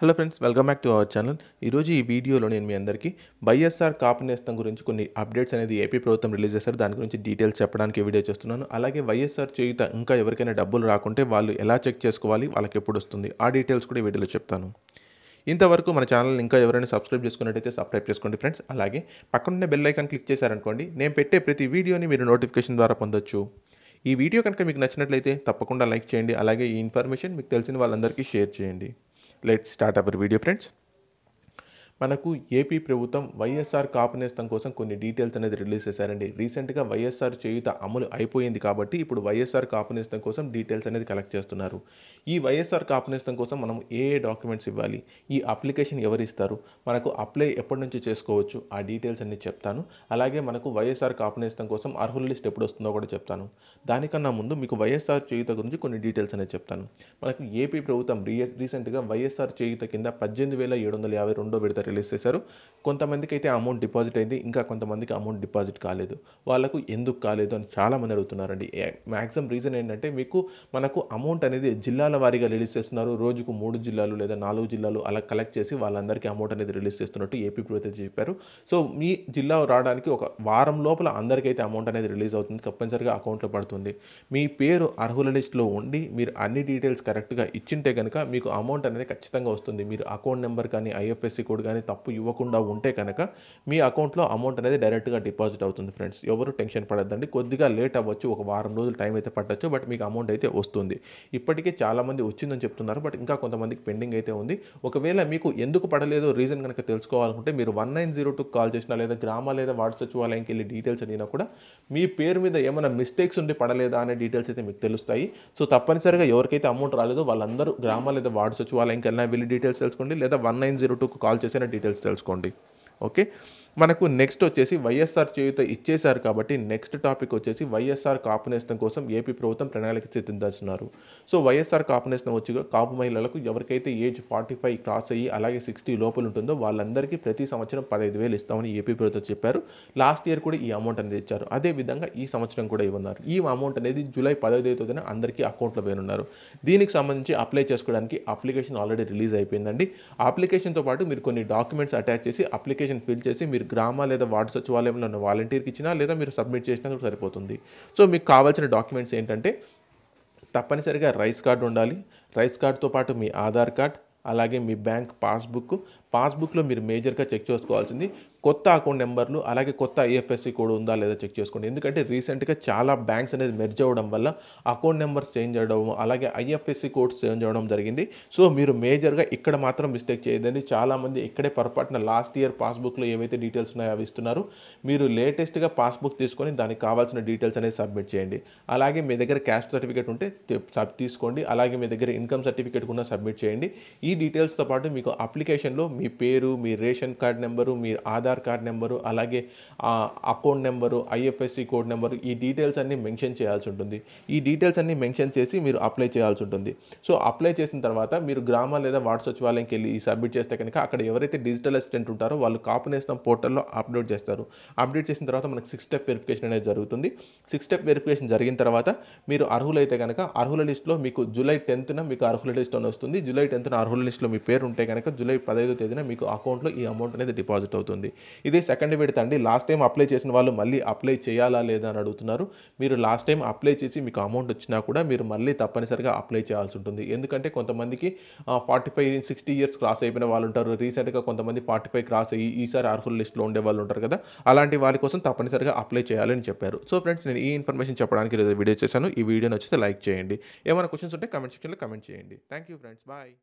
hello friends welcome back to our channel ఈరోజు ఈ వీడియోలో నేను మీ అందరికీ వైఎస్ఆర్ కాపు నేస్తం గురించి కొన్ని అప్డేట్స్ అనేది ఏపీ ప్రభుత్వం రిలీజ్ చేశారు దాని గురించి డీటెయిల్స్ చెప్పడానికి వీడియో చేస్తున్నాను అలాగే వైఎస్ఆర్ చేయుత ఇంకా ఎవరికైనా డబ్బులు రాకుంటే వాళ్ళు ఎలా చెక్ చేసుకోవాలి వాళ్ళకి ఎప్పుడు వస్తుంది ఆ డీటెయిల్స్ కూడా ఈ వీడియోలో చెప్తాను ఇంతవరకు మన ఛానల్ ఇంకా ఎవరైనా సబ్స్క్రైబ్ చేసుకున్నట్టయితే సబ్స్క్రైబ్ చేసుకోండి ఫ్రెండ్స్ అలాగే పక్కనున్న బెల్ ఐకాన్ క్లిక్ చేశారనుకోండి నేను పెట్టే ప్రతి వీడియోని మీరు నోటిఫికేషన్ ద్వారా పొందొచ్చు ఈ వీడియో కనుక మీకు నచ్చినట్లయితే తప్పకుండా లైక్ చేయండి అలాగే ఈ ఇన్ఫర్మేషన్ మీకు తెలిసిన వాళ్ళందరికీ షేర్ చేయండి let's start our video friends మనకు ఏపీ ప్రభుత్వం వైఎస్ఆర్ కాపునేస్తం కోసం కొన్ని డీటెయిల్స్ అనేది రిలీజ్ చేశారండి రీసెంట్గా వైఎస్ఆర్ చేయుత అమలు అయిపోయింది కాబట్టి ఇప్పుడు వైఎస్ఆర్ కాపునేస్తం కోసం డీటెయిల్స్ అనేది కలెక్ట్ చేస్తున్నారు ఈ వైఎస్ఆర్ కాపునేస్తం కోసం మనం ఏ ఏ డాక్యుమెంట్స్ ఇవ్వాలి ఈ అప్లికేషన్ ఎవరిస్తారు మనకు అప్లై ఎప్పటి నుంచి చేసుకోవచ్చు ఆ డీటెయిల్స్ అన్ని చెప్తాను అలాగే మనకు వైఎస్ఆర్ కాపునేస్తం కోసం అర్హుల లిస్ట్ ఎప్పుడు వస్తుందో కూడా చెప్తాను దానికన్నా ముందు మీకు వైఎస్ఆర్ చేయుత గురించి కొన్ని డీటెయిల్స్ అనేది చెప్తాను మనకు ఏపీ ప్రభుత్వం రీసెంట్గా వైఎస్ఆర్ చేయుత కింద పద్దెనిమిది వేల ఏడు వందల యాభై రెండో విడత రిలీజ్ చేశారు కొంతమందికి అయితే అమౌంట్ డిపాజిట్ అయింది ఇంకా కొంతమందికి అమౌంట్ డిపాజిట్ కాలేదు వాళ్ళకు ఎందుకు కాలేదు అని చాలామంది అడుగుతున్నారండి మ్యాక్సిమం రీజన్ ఏంటంటే మీకు మనకు అమౌంట్ అనేది జిల్లాల వారీగా రిలీజ్ చేస్తున్నారు రోజుకు మూడు జిల్లాలు లేదా నాలుగు జిల్లాలు అలా కలెక్ట్ చేసి వాళ్ళందరికీ అమౌంట్ అనేది రిలీజ్ చేస్తున్నట్టు ఏపీ ప్రభుత్వం చెప్పారు సో మీ జిల్లా రావడానికి ఒక వారం లోపల అందరికైతే అమౌంట్ అనేది రిలీజ్ అవుతుంది తప్పనిసరిగా అకౌంట్లో పడుతుంది మీ పేరు అర్హుల లిస్ట్లో ఉండి మీరు అన్ని డీటెయిల్స్ కరెక్ట్గా ఇచ్చింటే కనుక మీకు అమౌంట్ అనేది ఖచ్చితంగా వస్తుంది మీరు అకౌంట్ నెంబర్ కానీ ఐఎఫ్ఎస్సి కోడ్ కానీ కానీ తప్పు ఇవ్వకుండా ఉంటే కనుక మీ అకౌంట్లో అమౌంట్ అనేది డైరెక్ట్గా డిపాజిట్ అవుతుంది ఫ్రెండ్స్ ఎవరు టెన్షన్ పడద్దండి కొద్దిగా లేట్ అవ్వచ్చు ఒక వారం రోజులు టైం అయితే పట్టచ్చు బట్ మీకు అమౌంట్ అయితే వస్తుంది ఇప్పటికే చాలామంది వచ్చిందని చెప్తున్నారు బట్ ఇంకా కొంతమందికి పెండింగ్ అయితే ఉంది ఒకవేళ మీకు ఎందుకు పడలేదో రీజన్ కనుక తెలుసుకోవాలనుకుంటే మీరు one nine zero two call చేసినా లేదా గ్రామ లేదా వార్డు సచివాలయంకి వెళ్ళి డీటెయిల్స్ అడిగినా కూడా మీ పేరు మీద ఏమైనా మిస్టేక్స్ ఉండి పడలేదా అనే డీటెయిల్స్ అయితే మీకు తెలుస్తాయి సో తప్పనిసరిగా ఎవరికైతే అమౌంట్ రాలేదో వాళ్ళందరూ గ్రామ లేదా వార్డు సచివాలయంకి వెళ్ళినా వెళ్ళి డీటెయిల్స్ తెలుసుకోండి లేదా వన్ నైన్ జీరో టూకు కాల్ చేసిన ఇతర డీటెయిల్స్ తెలుసుకోండి ఓకే మనకు నెక్స్ట్ వచ్చేసి వైఎస్ఆర్ చేయుత ఇచ్చేశారు కాబట్టి నెక్స్ట్ టాపిక్ వచ్చేసి వైఎస్ఆర్ కాపు నేస్తం కోసం ఏపీ ప్రభుత్వం ప్రణాళిక సిద్ధించాల్సినారు సో వైఎస్ఆర్ కాపు నేస్తం వచ్చి కాపు మహిళలకు ఎవరికైతే ఏజ్ ఫార్టీ ఫైవ్ క్రాస్ అయ్యి అలాగే సిక్స్టీ లోపల ఉంటుందో వాళ్ళందరికీ ప్రతి సంవత్సరం పదహైదు వేలు ఇస్తామని ఏపీ ప్రభుత్వం చెప్పారు లాస్ట్ ఇయర్ కూడా ఈ అమౌంట్ అనేది ఇచ్చారు అదేవిధంగా ఈ సంవత్సరం కూడా ఇవ్వన్నారు ఈ అమౌంట్ అనేది జూలై పదహైదు తేదీన అందరికీ అకౌంట్లో వేనున్నారు దీనికి సంబంధించి అప్లై చేసుకోవడానికి అప్లికేషన్ ఆల్రెడీ రిలీజ్ అయిపోయిందండి అప్లికేషన్తో పాటు మీరు కొన్ని డాక్యుమెంట్స్ అటాచ్ చేసి అప్లికేషన్ అప్లికేషన్ ఫిల్ చేసి మీరు గ్రామ లేదా వార్డు సచివాలయంలో ఉన్న వాలంటీర్కి ఇచ్చినా లేదా మీరు సబ్మిట్ చేసినా కూడా సరిపోతుంది సో మీకు కావాల్సిన డాక్యుమెంట్స్ ఏంటంటే తప్పనిసరిగా రైస్ కార్డు ఉండాలి రైస్ కార్డుతో పాటు మీ ఆధార్ కార్డ్ అలాగే మీ బ్యాంక్ పాస్బుక్ పాస్బుక్లో మీరు మేజర్గా చెక్ చేసుకోవాల్సింది కొత్త అకౌంట్ నెంబర్లు అలాగే కొత్త ఐఎఫ్ఎస్సి కోడ్ ఉందా లేదా చెక్ చేసుకోండి ఎందుకంటే రీసెంట్గా చాలా బ్యాంక్స్ అనేది మెర్జ్ అవ్వడం వల్ల అకౌంట్ నెంబర్స్ చేంజ్ అవ్వడం అలాగే ఐఎఫ్ఎస్సి కోడ్స్ చేంజ్ అవ్వడం జరిగింది సో మీరు మేజర్గా ఇక్కడ మాత్రం మిస్టేక్ చేయదండి చాలామంది ఇక్కడే పొరపాటున లాస్ట్ ఇయర్ పాస్బుక్లో ఏవైతే డీటెయిల్స్ ఉన్నాయో అవి ఇస్తున్నారు మీరు లేటెస్ట్గా పాస్బుక్ తీసుకొని దానికి కావాల్సిన డీటెయిల్స్ అనేది సబ్మిట్ చేయండి అలాగే మీ దగ్గర క్యాష్ సర్టిఫికేట్ ఉంటే తీసుకోండి అలాగే మీ దగ్గర ఇన్కమ్ సర్టిఫికేట్ కూడా సబ్మిట్ చేయండి ఈ డీటెయిల్స్తో పాటు మీకు అప్లికేషన్లో మీ పేరు మీ రేషన్ కార్డ్ నెంబరు మీ ఆధార్ ఆధార్ కార్డ్ నెంబరు అలాగే account number IFSC code number ఈ డీటెయిల్స్ అన్నీ మెన్షన్ చేయాల్సి ఉంటుంది ఈ డీటెయిల్స్ అన్నీ మెన్షన్ చేసి మీరు అప్లై చేయాల్సి ఉంటుంది సో అప్లై చేసిన తర్వాత మీరు గ్రామ లేదా వార్డ్ సచివాలయంకి వెళ్ళి సబ్మిట్ చేస్తే కనుక అక్కడ ఎవరైతే డిజిటల్ అసిస్టెంట్ ఉంటారో వాళ్ళు కాపు పోర్టల్లో అప్డేట్ చేస్తారు అప్డేట్ చేసిన తర్వాత మనకు సిక్స్ స్టెప్ వెరిఫికేషన్ అనేది జరుగుతుంది సిక్స్ స్టెప్ వెరిఫికేషన్ జరిగిన తర్వాత మీరు అర్హులైతే కనుక అర్హుల లిస్టులో మీకు జూలై టెన్త్న మీకు అర్హుల లిస్ట్ అని వస్తుంది జూలై టెన్త్న అర్హుల లిస్టులో మీ పేరు ఉంటే కనుక జూలై పదహైదో తేదీన మీకు అకౌంట్లో ఈ అమౌంట్ అనేది డిపాజిట్ అవుతుంది ఇదే సెకండ్ విడత అండి లాస్ట్ టైం అప్లై చేసిన వాళ్ళు మళ్ళీ అప్లై చేయాలా లేదా అని అడుగుతున్నారు మీరు లాస్ట్ టైం అప్లై చేసి మీకు అమౌంట్ వచ్చినా కూడా మీరు మళ్ళీ తప్పనిసరిగా అప్లై చేయాల్సి ఉంటుంది ఎందుకంటే కొంతమందికి forty five sixty years cross అయిపోయిన వాళ్ళు ఉంటారు రీసెంట్గా కొంతమంది ఫార్టీ ఫైవ్ క్రాస్ అయ్యి ఈసారి అర్హుల లిస్ట్లో ఉండే వాళ్ళు ఉంటారు కదా అలాంటి వాళ్ళ కోసం తప్పనిసరిగా అప్లై చేయాలని చెప్పారు సో ఫ్రెండ్స్ నేను ఈ ఇన్ఫర్మేషన్ చెప్పడానికి వీడియో చేశాను ఈ వీడియోని వచ్చేసి లైక్ చేయండి ఏమైనా క్వశ్చన్స్ ఉంటే కమెంట్ సెక్షన్లో కమెంట్ చేయండి థ్యాంక్ యూ ఫ్రెండ్స్ బాయ్